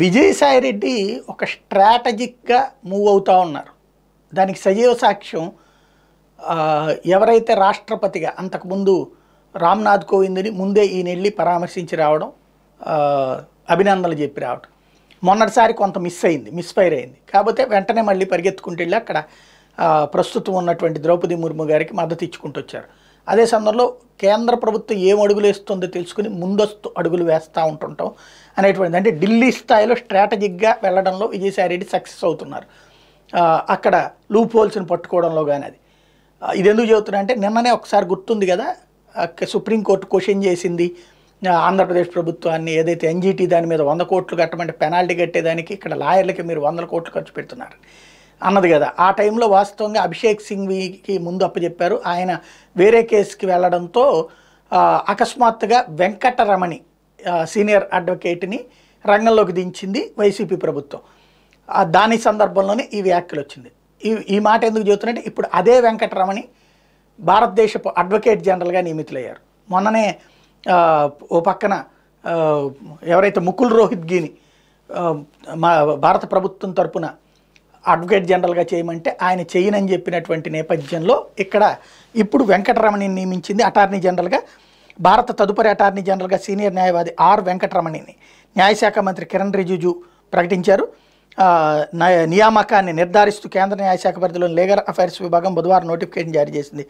విజయసాయి రెడ్డి ఒక స్ట్రాటజిక్గా మూవ్ అవుతూ ఉన్నారు దానికి సజీవ సాక్ష్యం ఎవరైతే రాష్ట్రపతిగా అంతకుముందు రామ్నాథ్ కోవింద్ని ముందే ఈయన వెళ్ళి పరామర్శించి రావడం అభినందనలు చెప్పి రావడం మొన్నటిసారి కొంత మిస్ అయింది మిస్ఫైర్ అయింది కాకపోతే వెంటనే మళ్ళీ పరిగెత్తుకుంటూ వెళ్ళి అక్కడ ప్రస్తుతం ఉన్నటువంటి ద్రౌపది ముర్ము గారికి మద్దతు ఇచ్చుకుంటూ వచ్చారు అదే సందర్భంలో కేంద్ర ప్రభుత్వం ఏం అడుగులు వేస్తుందో తెలుసుకుని ముందస్తు అడుగులు వేస్తూ ఉంటుంటాం అనేటువంటిది అంటే ఢిల్లీ స్థాయిలో స్ట్రాటజిక్గా వెళ్ళడంలో విజయసాయిరెడ్డి సక్సెస్ అవుతున్నారు అక్కడ లూప్ హోల్స్ని పట్టుకోవడంలో కానీ అది ఇది ఎందుకు చెబుతున్నా అంటే నిన్ననే ఒకసారి గుర్తుంది కదా సుప్రీంకోర్టు క్వశ్చన్ చేసింది ఆంధ్రప్రదేశ్ ప్రభుత్వాన్ని ఏదైతే ఎన్జీటీ దాని మీద వంద కోట్లు కట్టమంటే పెనాల్టీ కట్టేదానికి ఇక్కడ లాయర్లకి మీరు వందల కోట్లు ఖర్చు పెడుతున్నారు అన్నది కదా ఆ టైంలో వాస్తవంగా అభిషేక్ సింగ్వికి ముందు అప్పచెప్పారు ఆయన వేరే కేసుకి వెళ్ళడంతో అకస్మాత్తుగా వెంకటరమణి సీనియర్ అడ్వకేట్ని రంగంలోకి దించింది వైసీపీ ప్రభుత్వం దాని సందర్భంలోనే ఈ వ్యాఖ్యలు వచ్చింది ఈ ఈ మాట ఎందుకు చెబుతున్నట్టే ఇప్పుడు అదే వెంకటరమణి భారతదేశపు అడ్వకేట్ జనరల్గా నియమితులయ్యారు మొన్ననే ఓ పక్కన ఎవరైతే ముకుల్ రోహిత్ గీని మా భారత ప్రభుత్వం తరపున అడ్వకేట్ జనరల్గా చేయమంటే ఆయన చేయనని చెప్పినటువంటి నేపథ్యంలో ఇక్కడ ఇప్పుడు వెంకటరమణిని నియమించింది అటార్నీ జనరల్గా భారత తదుపరి అటార్నీ జనరల్గా సీనియర్ న్యాయవాది ఆర్ వెంకటరమణిని న్యాయశాఖ మంత్రి కిరణ్ రిజిజు ప్రకటించారు నియామకాన్ని నిర్ధారిస్తూ కేంద్ర న్యాయశాఖ పరిధిలోని లీగల్ అఫైర్స్ విభాగం బుధవారం నోటిఫికేషన్ జారీ చేసింది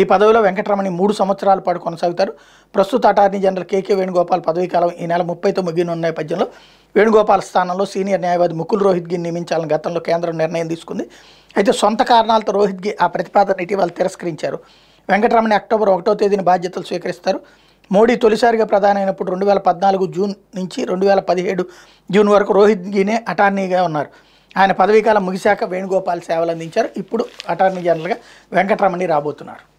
ఈ పదవిలో వెంకటరమణి మూడు సంవత్సరాల పాటు కొనసాగుతారు ప్రస్తుత అటార్నీ జనరల్ కేకే వేణుగోపాల్ పదవీ కాలం ఈ నెల ముప్పైతో ముగిన నేపథ్యంలో వేణుగోపాల్ స్థానంలో సీనియర్ న్యాయవాది ముకుల్ రోహిత్ గిని నియమించాలని గతంలో కేంద్రం నిర్ణయం తీసుకుంది అయితే సొంత కారణాలతో రోహిత్గి ఆ ప్రతిపాదన ఇటీవల తిరస్కరించారు వెంకటరమణ అక్టోబర్ ఒకటో తేదీన బాధ్యతలు స్వీకరిస్తారు మోడీ తొలిసారిగా ప్రధాని అయినప్పుడు రెండు వేల పద్నాలుగు జూన్ నుంచి రెండు వేల పదిహేడు జూన్ వరకు గినే అటార్నీగా ఉన్నారు ఆయన పదవీకాలం ముగిశాక వేణుగోపాల్ సేవలు అందించారు ఇప్పుడు అటార్నీ జనరల్గా వెంకటరమణి రాబోతున్నారు